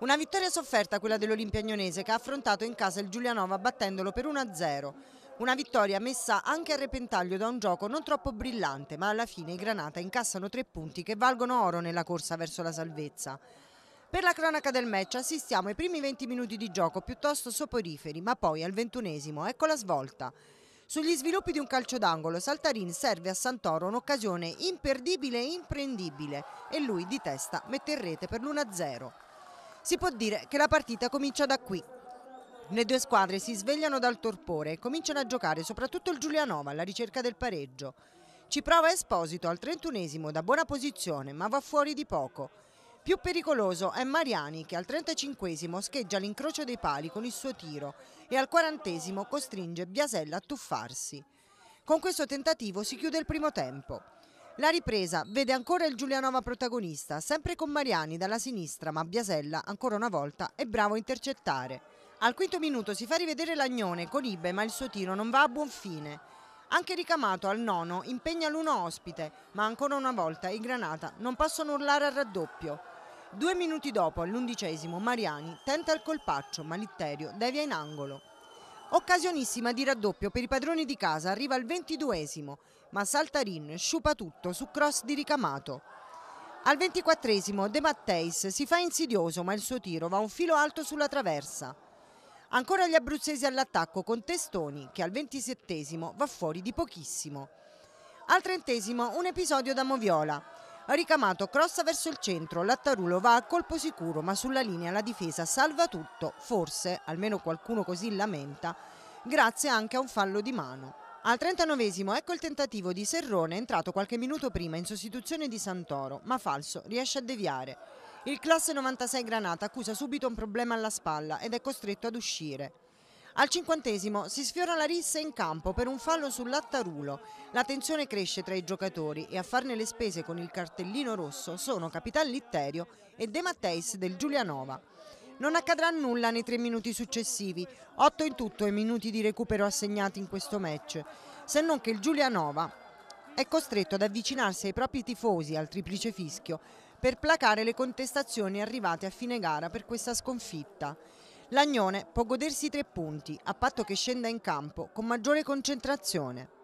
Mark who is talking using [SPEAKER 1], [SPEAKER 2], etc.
[SPEAKER 1] Una vittoria sofferta quella dell'Olimpia Agnonese che ha affrontato in casa il Giulianova battendolo per 1-0. Una vittoria messa anche a repentaglio da un gioco non troppo brillante, ma alla fine i Granata incassano tre punti che valgono oro nella corsa verso la salvezza. Per la cronaca del match assistiamo ai primi 20 minuti di gioco piuttosto soporiferi, ma poi al ventunesimo, ecco la svolta. Sugli sviluppi di un calcio d'angolo, Saltarin serve a Santoro un'occasione imperdibile e imprendibile e lui di testa mette in rete per l'1-0. Si può dire che la partita comincia da qui. Le due squadre si svegliano dal torpore e cominciano a giocare soprattutto il Giulianova alla ricerca del pareggio. Ci prova Esposito al 31 esimo da buona posizione ma va fuori di poco. Più pericoloso è Mariani che al 35 esimo scheggia l'incrocio dei pali con il suo tiro e al 40 esimo costringe Biasella a tuffarsi. Con questo tentativo si chiude il primo tempo. La ripresa vede ancora il Giulianova protagonista, sempre con Mariani dalla sinistra, ma Biasella ancora una volta è bravo a intercettare. Al quinto minuto si fa rivedere Lagnone con Ibe, ma il suo tiro non va a buon fine. Anche ricamato al nono impegna l'uno ospite, ma ancora una volta i Granata non possono urlare al raddoppio. Due minuti dopo, all'undicesimo, Mariani tenta il colpaccio, ma Litterio devia in angolo. Occasionissima di raddoppio per i padroni di casa, arriva al 22esimo, ma Saltarin sciupa tutto su cross di ricamato. Al 24esimo De Matteis si fa insidioso ma il suo tiro va un filo alto sulla traversa. Ancora gli abruzzesi all'attacco con Testoni che al 27esimo va fuori di pochissimo. Al 30esimo un episodio da Moviola. Ricamato, crossa verso il centro, Lattarulo va a colpo sicuro ma sulla linea la difesa salva tutto, forse, almeno qualcuno così lamenta, grazie anche a un fallo di mano. Al 39 esimo ecco il tentativo di Serrone entrato qualche minuto prima in sostituzione di Santoro, ma falso, riesce a deviare. Il classe 96 Granata accusa subito un problema alla spalla ed è costretto ad uscire. Al cinquantesimo si sfiora la rissa in campo per un fallo sull'Attarulo. La tensione cresce tra i giocatori e a farne le spese con il cartellino rosso sono Capitan Litterio e De Matteis del Giulianova. Non accadrà nulla nei tre minuti successivi, otto in tutto i minuti di recupero assegnati in questo match, se non che il Giulianova è costretto ad avvicinarsi ai propri tifosi al triplice fischio per placare le contestazioni arrivate a fine gara per questa sconfitta. Lagnone può godersi tre punti, a patto che scenda in campo con maggiore concentrazione.